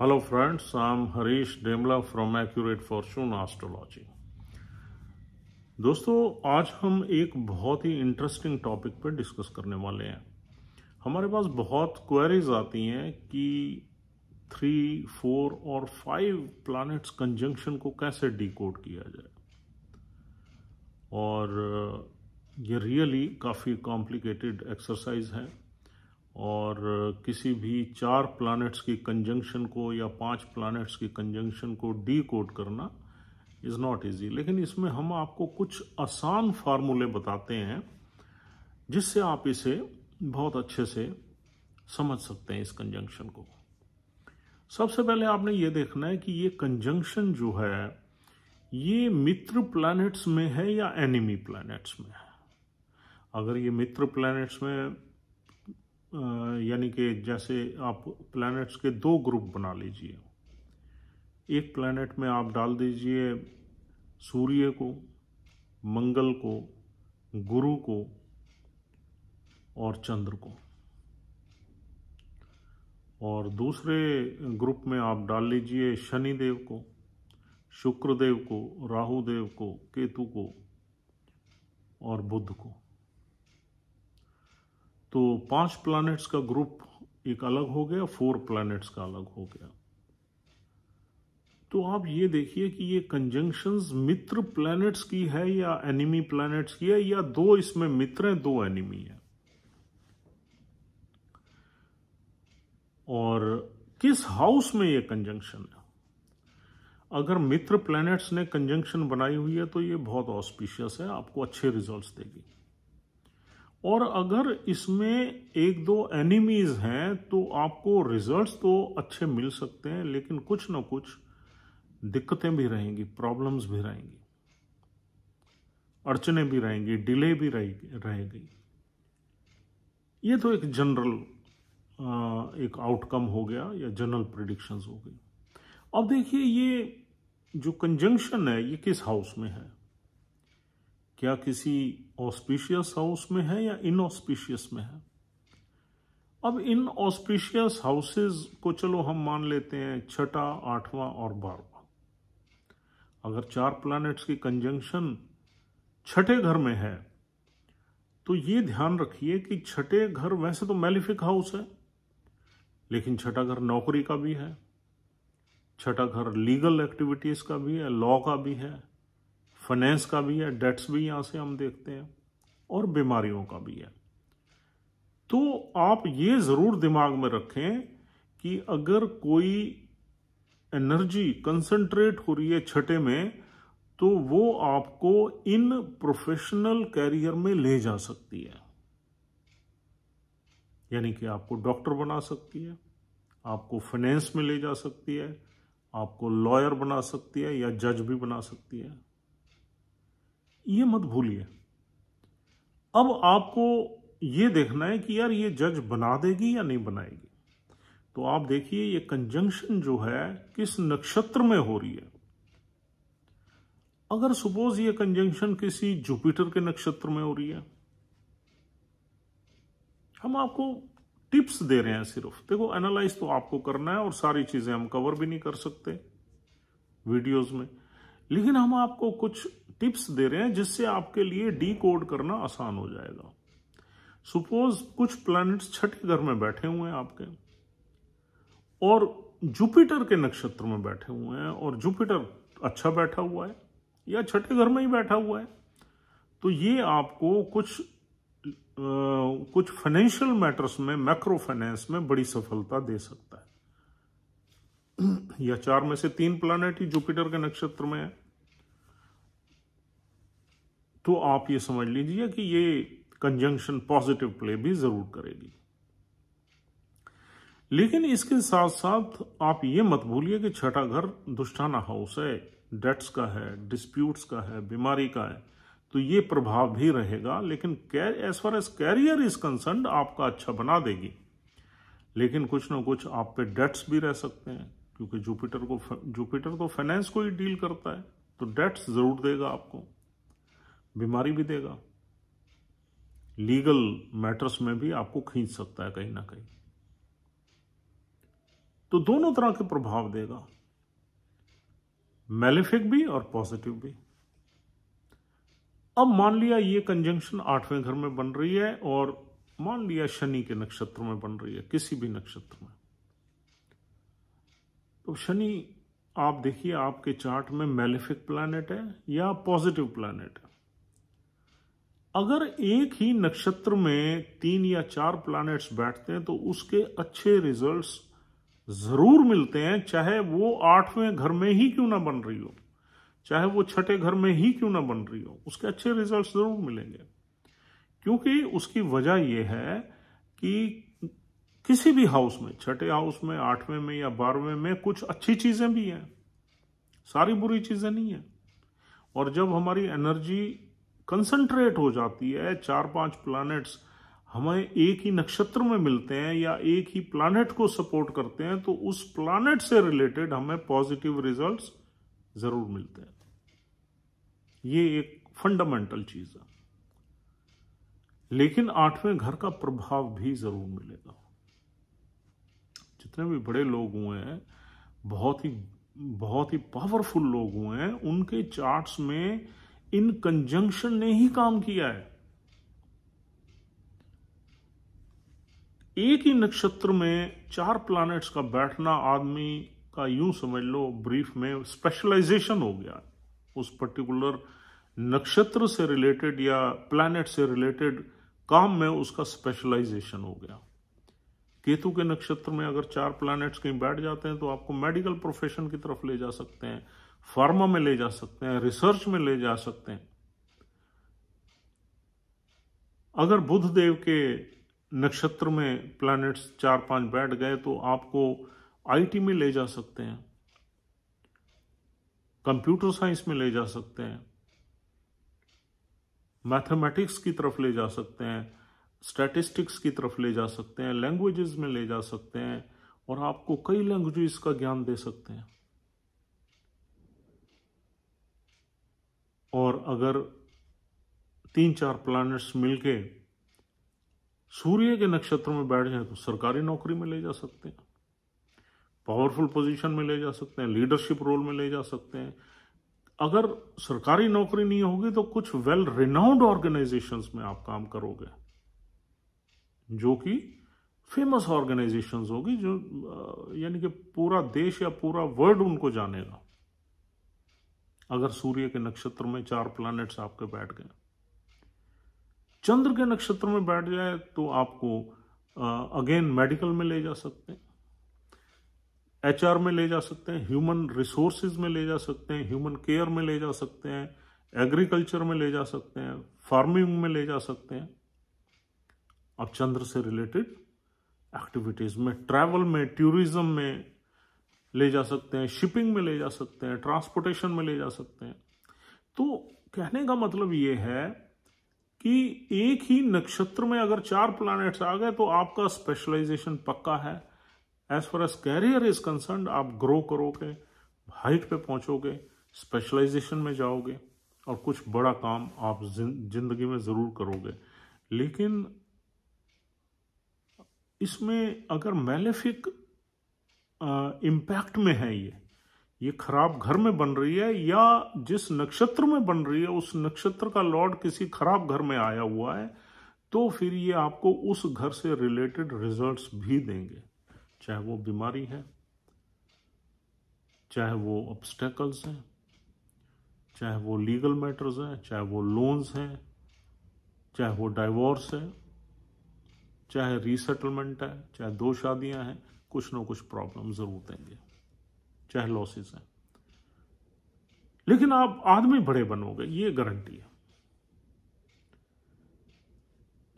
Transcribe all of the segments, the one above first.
Hello friends, I'm Harish Demla from Accurate Fortune Astrology. दोस्तों आज हम एक बहुत ही इंटरेस्टिंग टॉपिक पर डिस्कस करने वाले हैं हमारे पास बहुत क्वेरीज आती हैं कि थ्री फोर और फाइव प्लैनेट्स कंजंक्शन को कैसे डिकोड किया जाए और ये रियली काफ़ी कॉम्प्लिकेटेड एक्सरसाइज है और किसी भी चार प्लैनेट्स की कंजंक्शन को या पांच प्लैनेट्स की कंजंक्शन को डी कोड करना इज़ नॉट इजी लेकिन इसमें हम आपको कुछ आसान फार्मूले बताते हैं जिससे आप इसे बहुत अच्छे से समझ सकते हैं इस कंजंक्शन को सबसे पहले आपने ये देखना है कि ये कंजंक्शन जो है ये मित्र प्लैनेट्स में है या एनिमी प्लैनेट्स में है अगर ये मित्र प्लैनेट्स में यानी कि जैसे आप प्लैनेट्स के दो ग्रुप बना लीजिए एक प्लैनेट में आप डाल दीजिए सूर्य को मंगल को गुरु को और चंद्र को और दूसरे ग्रुप में आप डाल लीजिए शनि देव को शुक्रदेव को राहु देव को केतु को और बुद्ध को तो पांच प्लैनेट्स का ग्रुप एक अलग हो गया फोर प्लैनेट्स का अलग हो गया तो आप ये देखिए कि ये कंजंक्शंस मित्र प्लैनेट्स की है या एनिमी प्लैनेट्स की है या दो इसमें मित्र हैं दो एनिमी है और किस हाउस में ये कंजंक्शन है अगर मित्र प्लैनेट्स ने कंजंक्शन बनाई हुई है तो ये बहुत ऑस्पिशियस है आपको अच्छे रिजल्ट्स देगी और अगर इसमें एक दो एनिमीज हैं तो आपको रिजल्ट्स तो अच्छे मिल सकते हैं लेकिन कुछ ना कुछ दिक्कतें भी रहेंगी प्रॉब्लम्स भी रहेंगी अड़चने भी रहेंगी डिले भी रहेगी ये तो एक जनरल एक आउटकम हो गया या जनरल प्रिडिक्शंस हो गई अब देखिए ये जो कंजंक्शन है ये किस हाउस में है क्या किसी ऑस्पिशियस हाउस में है या इन ऑस्पिशियस में है अब इन ऑस्पिशियस हाउसेज को चलो हम मान लेते हैं छठा आठवां और बारवा अगर चार प्लैनेट्स की कंजंक्शन छठे घर में है तो ये ध्यान रखिए कि छठे घर वैसे तो मेलिफिक हाउस है लेकिन छठा घर नौकरी का भी है छठा घर लीगल एक्टिविटीज़ का भी है लॉ का भी है फाइनेंस का भी है डेट्स भी यहां से हम देखते हैं और बीमारियों का भी है तो आप ये ज़रूर दिमाग में रखें कि अगर कोई एनर्जी कंसंट्रेट हो रही है छठे में तो वो आपको इन प्रोफेशनल कैरियर में ले जा सकती है यानी कि आपको डॉक्टर बना सकती है आपको फाइनेंस में ले जा सकती है आपको लॉयर बना सकती है या जज भी बना सकती है ये मत भूलिए अब आपको ये देखना है कि यार ये जज बना देगी या नहीं बनाएगी तो आप देखिए ये कंजंक्शन जो है किस नक्षत्र में हो रही है अगर सपोज ये कंजंक्शन किसी जुपिटर के नक्षत्र में हो रही है हम आपको टिप्स दे रहे हैं सिर्फ देखो एनालाइज तो आपको करना है और सारी चीजें हम कवर भी नहीं कर सकते वीडियोस में लेकिन हम आपको कुछ टिप्स दे रहे हैं जिससे आपके लिए डी कोड करना आसान हो जाएगा सपोज कुछ प्लैनेट्स छठे घर में बैठे हुए हैं आपके और जुपिटर के नक्षत्र में बैठे हुए हैं और जुपिटर अच्छा बैठा हुआ है या छठे घर में ही बैठा हुआ है तो ये आपको कुछ आ, कुछ फाइनेंशियल मैटर्स में मैक्रो फाइनेंस में बड़ी सफलता दे सकता है या चार में से तीन प्लानिट ही जुपिटर के नक्षत्र में है तो आप ये समझ लीजिए कि ये कंजंक्शन पॉजिटिव प्ले भी जरूर करेगी लेकिन इसके साथ साथ आप ये मत भूलिए कि छठा घर दुष्टाना हाउस है डेट्स का है डिस्प्यूट्स का है बीमारी का है तो ये प्रभाव भी रहेगा लेकिन as far as career is concern आपका अच्छा बना देगी लेकिन कुछ ना कुछ आप पे डेट्स भी रह सकते हैं क्योंकि जुपिटर को जुपिटर तो फाइनेंस को ही डील करता है तो डेट्स जरूर देगा आपको बीमारी भी देगा लीगल मैटर्स में भी आपको खींच सकता है कहीं ना कहीं तो दोनों तरह के प्रभाव देगा मेलिफिक भी और पॉजिटिव भी अब मान लिया ये कंजंक्शन आठवें घर में बन रही है और मान लिया शनि के नक्षत्र में बन रही है किसी भी नक्षत्र में तो शनि आप देखिए आपके चार्ट में मेलिफिक प्लानट है या पॉजिटिव प्लानट है अगर एक ही नक्षत्र में तीन या चार प्लैनेट्स बैठते हैं तो उसके अच्छे रिजल्ट्स जरूर मिलते हैं चाहे वो आठवें घर में ही क्यों ना बन रही हो चाहे वो छठे घर में ही क्यों ना बन रही हो उसके अच्छे रिजल्ट्स जरूर मिलेंगे क्योंकि उसकी वजह यह है कि किसी भी हाउस में छठे हाउस में आठवें में या बारहवें में कुछ अच्छी चीज़ें भी हैं सारी बुरी चीज़ें नहीं है और जब हमारी एनर्जी कंसंट्रेट हो जाती है चार पांच प्लैनेट्स हमें एक ही नक्षत्र में मिलते हैं या एक ही प्लानट को सपोर्ट करते हैं तो उस प्लानट से रिलेटेड हमें पॉजिटिव रिजल्ट्स जरूर मिलते हैं ये एक फंडामेंटल चीज है लेकिन आठवें घर का प्रभाव भी जरूर मिलेगा जितने भी बड़े लोग हुए हैं बहुत ही बहुत ही पावरफुल लोग हुए हैं उनके चार्ट्स में इन कंजंक्शन ने ही काम किया है एक ही नक्षत्र में चार प्लैनेट्स का बैठना आदमी का यूं समझ लो ब्रीफ में स्पेशलाइजेशन हो गया उस पर्टिकुलर नक्षत्र से रिलेटेड या प्लैनेट से रिलेटेड काम में उसका स्पेशलाइजेशन हो गया केतु के नक्षत्र में अगर चार प्लैनेट्स कहीं बैठ जाते हैं तो आपको मेडिकल प्रोफेशन की तरफ ले जा सकते हैं फार्मा में ले जा सकते हैं रिसर्च में ले जा सकते हैं अगर बुध देव के नक्षत्र में प्लैनेट्स चार पांच बैठ गए तो आपको आईटी में ले जा सकते हैं कंप्यूटर साइंस में ले जा सकते हैं मैथमेटिक्स की तरफ ले जा सकते हैं स्टैटिस्टिक्स की तरफ ले जा सकते हैं लैंग्वेजेस में ले जा सकते हैं और आपको कई लैंग्वेजेस का ज्ञान दे सकते हैं और अगर तीन चार प्लैनेट्स मिलके सूर्य के नक्षत्र में बैठ जाए तो सरकारी नौकरी में ले जा सकते हैं पावरफुल पोजीशन में ले जा सकते हैं लीडरशिप रोल में ले जा सकते हैं अगर सरकारी नौकरी नहीं होगी तो कुछ वेल रिनाउंड ऑर्गेनाइजेशंस में आप काम करोगे जो कि फेमस ऑर्गेनाइजेशन होगी जो यानी कि पूरा देश या पूरा वर्ल्ड उनको जानेगा अगर सूर्य के नक्षत्र में चार प्लैनेट्स आपके बैठ गए चंद्र के नक्षत्र में बैठ जाए तो आपको अगेन मेडिकल में ले जा सकते हैं एचआर में ले जा सकते हैं ह्यूमन रिसोर्सेज में ले जा सकते हैं ह्यूमन केयर में ले जा सकते हैं एग्रीकल्चर में ले जा सकते हैं फार्मिंग में ले जा सकते हैं और चंद्र से रिलेटेड एक्टिविटीज में ट्रैवल में टूरिज्म में ले जा सकते हैं शिपिंग में ले जा सकते हैं ट्रांसपोर्टेशन में ले जा सकते हैं तो कहने का मतलब ये है कि एक ही नक्षत्र में अगर चार प्लैनेट्स आ गए तो आपका स्पेशलाइजेशन पक्का है as far as career is concern आप ग्रो करोगे हाइट पे पहुंचोगे स्पेशलाइजेशन में जाओगे और कुछ बड़ा काम आप जिंदगी में ज़रूर करोगे लेकिन इसमें अगर मेलेफिक इम्पैक्ट में है ये ये खराब घर में बन रही है या जिस नक्षत्र में बन रही है उस नक्षत्र का लॉर्ड किसी खराब घर में आया हुआ है तो फिर ये आपको उस घर से रिलेटेड रिजल्ट्स भी देंगे चाहे वो बीमारी है चाहे वो ऑब्स्टेकल्स हैं चाहे वो लीगल मैटर्स हैं चाहे वो लोन्स हैं चाहे वो डाइवोर्स है चाहे रीसेटलमेंट है चाहे दो शादियां हैं कुछ ना कुछ प्रॉब्लम जरूर देंगे चाहे लॉसेस हैं लेकिन आप आदमी बड़े बनोगे ये गारंटी है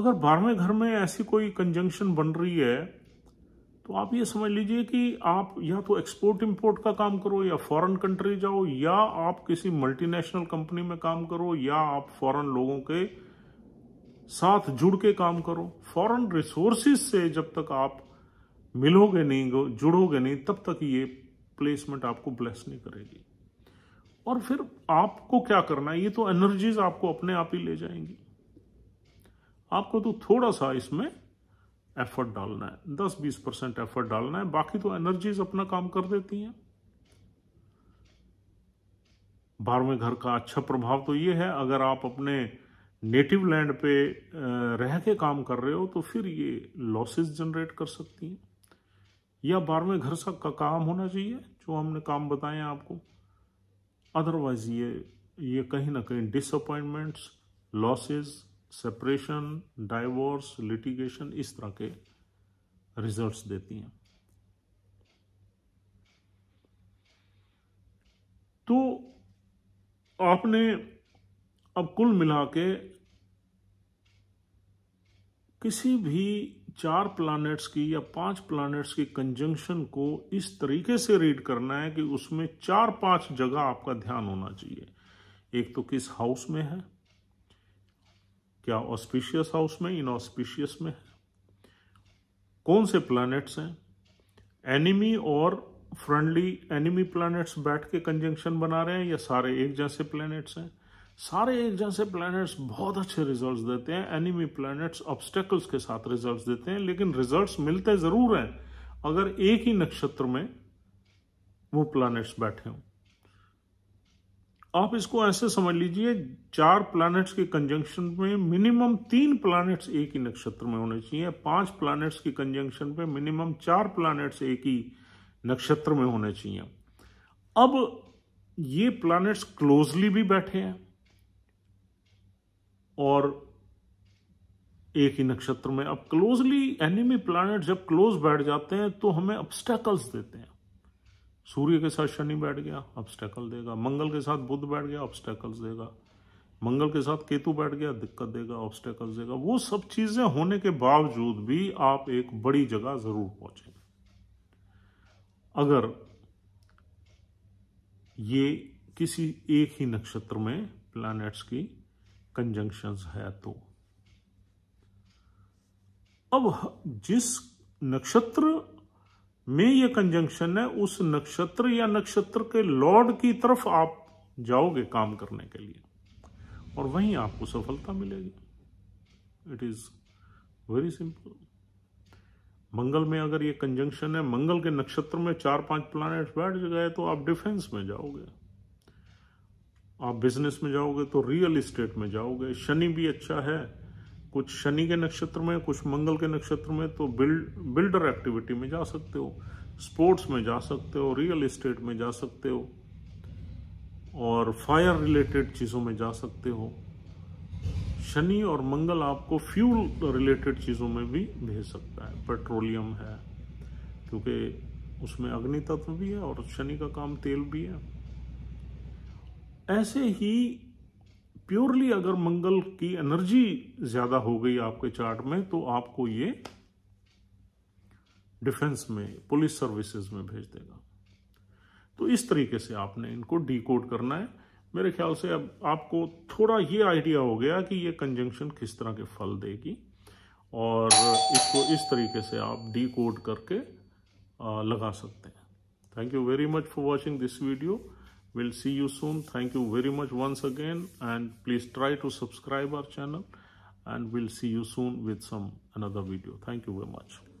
अगर बारहवें घर में ऐसी कोई कंजंक्शन बन रही है तो आप ये समझ लीजिए कि आप या तो एक्सपोर्ट इंपोर्ट का काम करो या फॉरेन कंट्री जाओ या आप किसी मल्टीनेशनल कंपनी में काम करो या आप फॉरेन लोगों के साथ जुड़ के काम करो फॉरेन रिसोर्सेज से जब तक आप मिलोगे नहीं जुड़ोगे नहीं तब तक ये प्लेसमेंट आपको ब्लेस नहीं करेगी और फिर आपको क्या करना है ये तो एनर्जीज आपको अपने आप ही ले जाएंगी आपको तो थोड़ा सा इसमें एफर्ट डालना है 10-20 परसेंट एफर्ट डालना है बाकी तो एनर्जीज अपना काम कर देती हैं बारहवें घर का अच्छा प्रभाव तो ये है अगर आप अपने नेटिव लैंड पे रह के काम कर रहे हो तो फिर ये लॉसेस जनरेट कर सकती हैं या बारहवें घर सा का काम होना चाहिए जो हमने काम बताए आपको अदरवाइज ये ये कहीं ना कहीं disappointments losses separation divorce litigation इस तरह के रिजल्ट्स देती हैं तो आपने अब कुल मिला के किसी भी चार प्लानट्स की या पांच प्लानट्स की कंजंक्शन को इस तरीके से रीड करना है कि उसमें चार पांच जगह आपका ध्यान होना चाहिए एक तो किस हाउस में है क्या ऑस्पिशियस हाउस में इनऑस्पिशियस में है कौन से प्लानट्स हैं एनिमी और फ्रेंडली एनिमी प्लानट्स बैठ के कंजंक्शन बना रहे हैं या सारे एक जैसे प्लानट्स हैं सारे एक जैसे प्लैनेट्स बहुत अच्छे रिजल्ट्स देते हैं एनिमी प्लैनेट्स ऑब्स्टेकल्स के साथ रिजल्ट्स देते हैं लेकिन रिजल्ट्स मिलते ज़रूर हैं अगर एक ही नक्षत्र में वो प्लैनेट्स बैठे हों आप इसको ऐसे समझ लीजिए चार प्लैनेट्स के कंजंक्शन में मिनिमम तीन प्लैनेट्स एक ही नक्षत्र में होने चाहिए पांच प्लैनेट्स के कंजंक्शन पे मिनिमम चार प्लैनेट्स एक ही नक्षत्र में होने चाहिए अब ये प्लैनेट्स क्लोजली भी बैठे हैं और एक ही नक्षत्र में अब क्लोजली एनिमी प्लानट जब क्लोज बैठ जाते हैं तो हमें ऑब्स्टेकल्स देते हैं सूर्य के साथ शनि बैठ गया ऑब्स्टेकल देगा मंगल के साथ बुध बैठ गया ऑब्स्टेकल्स देगा मंगल के साथ केतु बैठ गया दिक्कत देगा ऑब्स्टेकल्स देगा वो सब चीज़ें होने के बावजूद भी आप एक बड़ी जगह ज़रूर पहुंचेंगे अगर ये किसी एक ही नक्षत्र में प्लैनेट्स की कंजंक्शंस है तो अब जिस नक्षत्र में ये कंजंक्शन है उस नक्षत्र या नक्षत्र के लॉर्ड की तरफ आप जाओगे काम करने के लिए और वहीं आपको सफलता मिलेगी it is very simple Mangal में अगर ये कंजंक्शन है मंगल के नक्षत्र में चार पांच प्लानिट्स बैठ गए तो आप डिफेंस में जाओगे आप बिजनेस में जाओगे तो रियल इस्टेट में जाओगे शनि भी अच्छा है कुछ शनि के नक्षत्र में कुछ मंगल के नक्षत्र में तो बिल्ड बिल्डर एक्टिविटी में जा सकते हो स्पोर्ट्स में जा सकते हो रियल इस्टेट में जा सकते हो और फायर रिलेटेड चीज़ों में जा सकते हो शनि और मंगल आपको फ्यूल रिलेटेड चीज़ों में भी भेज सकता है पेट्रोलियम है क्योंकि उसमें अग्नि तत्व भी है और शनि का काम तेल भी है ऐसे ही प्योरली अगर मंगल की एनर्जी ज़्यादा हो गई आपके चार्ट में तो आपको ये डिफेंस में पुलिस सर्विसेज में भेज देगा तो इस तरीके से आपने इनको डीकोड करना है मेरे ख्याल से अब आपको थोड़ा ये आइडिया हो गया कि ये कंजंक्शन किस तरह के फल देगी और इसको इस तरीके से आप डीकोड करके लगा सकते हैं thank you very much for watching this video We'll see you soon. Thank you very much once again. And please try to subscribe our channel. And we'll see you soon with some another video. Thank you very much.